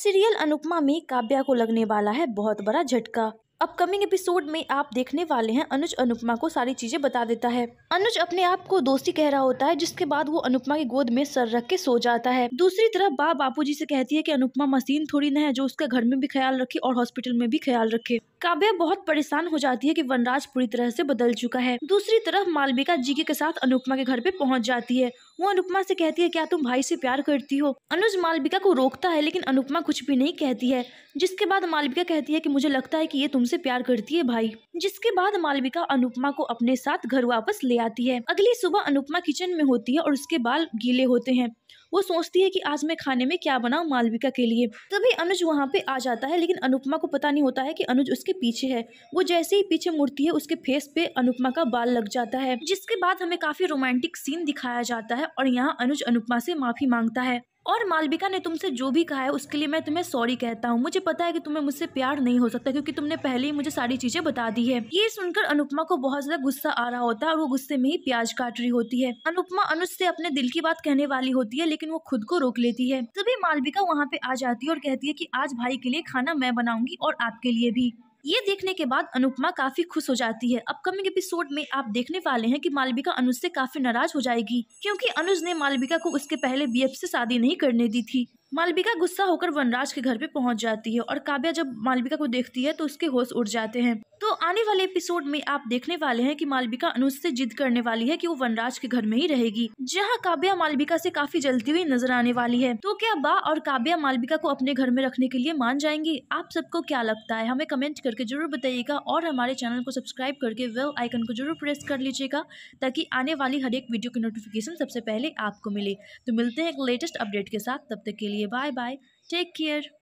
serial Anupama में काव्या को लगने वाला है बहुत बड़ा झटका अपकमिंग एपिसोड में आप देखने वाले हैं अनुज अनुपमा को सारी चीजें बता देता है अनुज अपने आप को दोस्ती कह रहा होता है जिसके बाद वो अनुपमा की गोद में सर रख के सो जाता है दूसरी तरफ बा बापू जी से कहती है कि अनुपमा मशीन थोड़ी न है जो उसके घर में भी ख्याल रखे और हॉस्पिटल में भी ख्याल रखे काव्या बहुत परेशान हो जाती है की वनराज पूरी तरह से बदल चुका है दूसरी तरफ मालविका जी के साथ अनुपमा के घर पे पहुँच जाती है वो अनुपमा से कहती है क्या तुम भाई से प्यार करती हो अनुज मालविका को रोकता है लेकिन अनुपमा कुछ भी नहीं कहती है जिसके बाद मालविका कहती है कि मुझे लगता है कि ये तुमसे प्यार करती है भाई जिसके बाद मालविका अनुपमा को अपने साथ घर वापस ले आती है अगली सुबह अनुपमा किचन में होती है और उसके बाल गीले होते हैं वो सोचती है कि आज मैं खाने में क्या बनाऊं मालविका के लिए तभी अनुज वहाँ पे आ जाता है लेकिन अनुपमा को पता नहीं होता है कि अनुज उसके पीछे है वो जैसे ही पीछे मुड़ती है उसके फेस पे अनुपमा का बाल लग जाता है जिसके बाद हमें काफी रोमांटिक सीन दिखाया जाता है और यहाँ अनुज अनुपमा से माफी मांगता है और मालविका ने तुमसे जो भी कहा है उसके लिए मैं तुम्हें सॉरी कहता हूँ मुझे पता है कि तुम्हें मुझसे प्यार नहीं हो सकता क्योंकि तुमने पहले ही मुझे सारी चीजें बता दी है ये सुनकर अनुपमा को बहुत ज्यादा गुस्सा आ रहा होता है और वो गुस्से में ही प्याज काट रही होती है अनुपमा अनुज से अपने दिल की बात कहने वाली होती है लेकिन वो खुद को रोक लेती है तभी मालविका वहाँ पे आ जाती है और कहती है की आज भाई के लिए खाना मैं बनाऊंगी और आपके लिए भी ये देखने के बाद अनुपमा काफी खुश हो जाती है अपकमिंग एपिसोड में आप देखने वाले हैं कि मालविका अनुज से काफी नाराज हो जाएगी क्योंकि अनुज ने मालविका को उसके पहले बीएफ से शादी नहीं करने दी थी मालविका गुस्सा होकर वनराज के घर पे पहुंच जाती है और काव्या जब मालविका को देखती है तो उसके होश उड़ जाते हैं तो आने वाले एपिसोड में आप देखने वाले हैं कि मालविका अनुज से जिद करने वाली है कि वो वनराज के घर में ही रहेगी जहां काव्या मालविका से काफी जलती हुई नजर आने वाली है तो क्या बा और काव्या मालविका को अपने घर में रखने के लिए मान जाएंगी आप सबको क्या लगता है हमें कमेंट करके जरूर बताइएगा और हमारे चैनल को सब्सक्राइब करके वेल आइकन को जरूर प्रेस कर लीजिएगा ताकि आने वाली हर एक वीडियो की नोटिफिकेशन सबसे पहले आपको मिले तो मिलते हैं एक लेटेस्ट अपडेट के साथ तब तक के लिए लिए बाय बाय टेक केयर